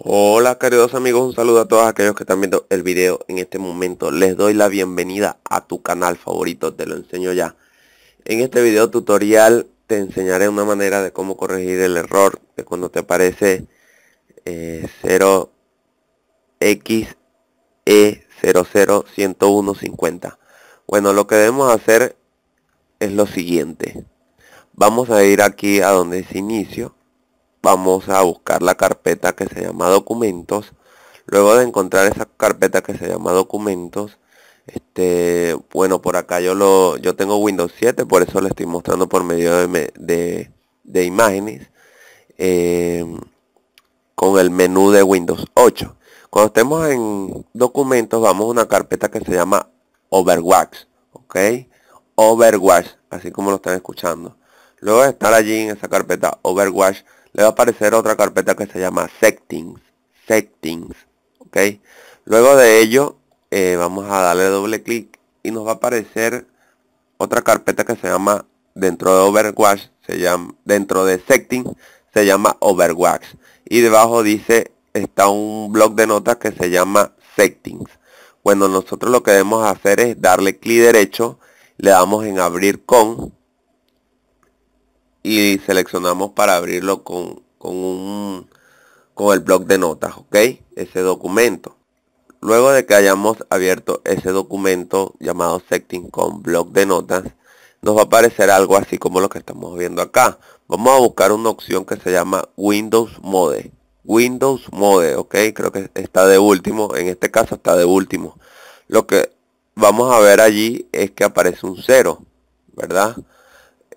Hola queridos amigos, un saludo a todos aquellos que están viendo el video en este momento. Les doy la bienvenida a tu canal favorito, te lo enseño ya. En este video tutorial te enseñaré una manera de cómo corregir el error de cuando te aparece eh, 0xe0010150. E bueno, lo que debemos hacer es lo siguiente. Vamos a ir aquí a donde es inicio vamos a buscar la carpeta que se llama documentos. Luego de encontrar esa carpeta que se llama documentos, este, bueno, por acá yo lo, yo tengo Windows 7, por eso le estoy mostrando por medio de, imágenes. Eh, con el menú de Windows 8. Cuando estemos en documentos, vamos a una carpeta que se llama Overwatch. ¿Ok? Overwatch, así como lo están escuchando. Luego de estar allí en esa carpeta Overwatch, le va a aparecer otra carpeta que se llama Settings. Settings. ¿Ok? Luego de ello, eh, vamos a darle doble clic y nos va a aparecer otra carpeta que se llama dentro de Overwatch, se llama dentro de Settings, se llama Overwatch. Y debajo dice, está un blog de notas que se llama Settings. Cuando nosotros lo que debemos hacer es darle clic derecho, le damos en abrir con y seleccionamos para abrirlo con, con, un, con el bloc de notas, ¿ok? Ese documento. Luego de que hayamos abierto ese documento llamado setting con bloc de notas, nos va a aparecer algo así como lo que estamos viendo acá. Vamos a buscar una opción que se llama Windows Mode. Windows Mode, ok, creo que está de último, en este caso está de último. Lo que vamos a ver allí es que aparece un cero ¿verdad?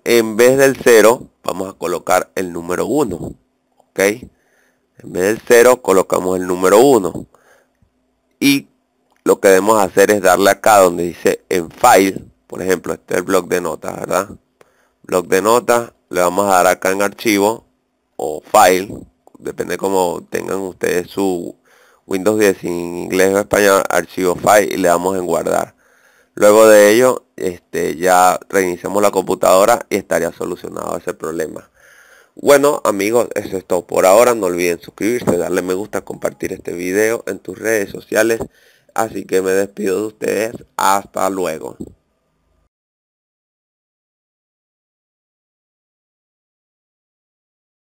en vez del 0 vamos a colocar el número 1. ¿Ok? En vez del 0 colocamos el número 1. Y lo que debemos hacer es darle acá donde dice en file. Por ejemplo, este es el blog de notas, ¿verdad? Blog de notas. Le vamos a dar acá en archivo o file. Depende como tengan ustedes su Windows 10 en inglés o español. Archivo file y le damos en guardar. Luego de ello, este, ya reiniciamos la computadora y estaría solucionado ese problema. Bueno amigos, eso es todo por ahora. No olviden suscribirse, darle me gusta, compartir este video en tus redes sociales. Así que me despido de ustedes. Hasta luego.